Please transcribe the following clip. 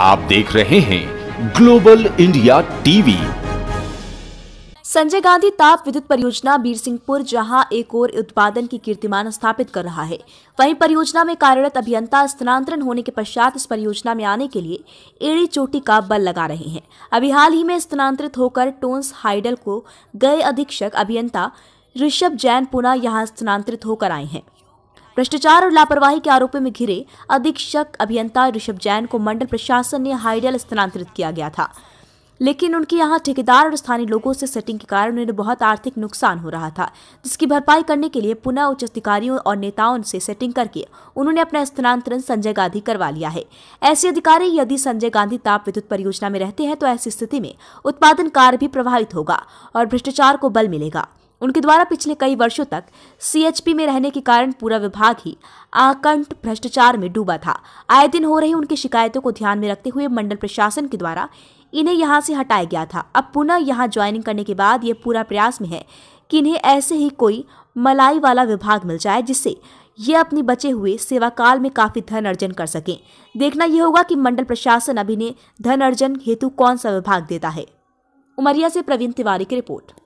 आप देख रहे हैं Global India TV Sanjay Gandhi ताप विद्युत परियोजना बीर सिंहपुर जहां एक और उत्पादन की कीर्तिमान स्थापित कर रहा है वहीं परियोजना में कार्यरत अभियंता स्थानांतरण होने के पश्चात इस परियोजना में आने के लिए एड़ी चोटी का बल लगा रहे हैं अभी हाल ही में स्थानांतरित होकर टोन्स हाइडल को गए अधीक्षक अभियंता ऋषभ जैन पुनः यहां स्थानांतरित होकर आए हैं भ्रष्टाचार और लापरवाही के आरोपों में घिरे अधीक्षक अभियंता ऋषभ जैन को मंडल प्रशासन ने हाईडल स्थानांतरित किया गया था लेकिन उनके यहाँ ठेकेदार और स्थानीय लोगों से सेटिंग के कारण उन्हें बहुत आर्थिक नुकसान हो रहा था जिसकी भरपाई करने के लिए पुनः उच्च अधिकारियों और नेताओं से सेटिंग करके उन्होंने अपना स्थानांतरण संजय गांधी करवा लिया है ऐसे अधिकारी यदि संजय गांधी ताप विद्युत परियोजना में रहते हैं तो ऐसी स्थिति में उत्पादन कार्य भी प्रभावित होगा और भ्रष्टाचार को बल मिलेगा उनके द्वारा पिछले कई वर्षों तक सीएचपी में रहने के कारण पूरा विभाग ही आकंठ भ्रष्टाचार में डूबा था आए दिन हो रही उनकी शिकायतों को ध्यान में रखते हुए मंडल प्रशासन के द्वारा इन्हें यहाँ से हटाया गया था अब पुनः यहाँ ज्वाइनिंग करने के बाद ये पूरा प्रयास में है कि इन्हें ऐसे ही कोई मलाई वाला विभाग मिल जाए जिससे ये अपने बचे हुए सेवा काल में काफी धन अर्जन कर सकें देखना यह होगा कि मंडल प्रशासन ने धन अर्जन हेतु कौन सा विभाग देता है उमरिया से प्रवीण तिवारी की रिपोर्ट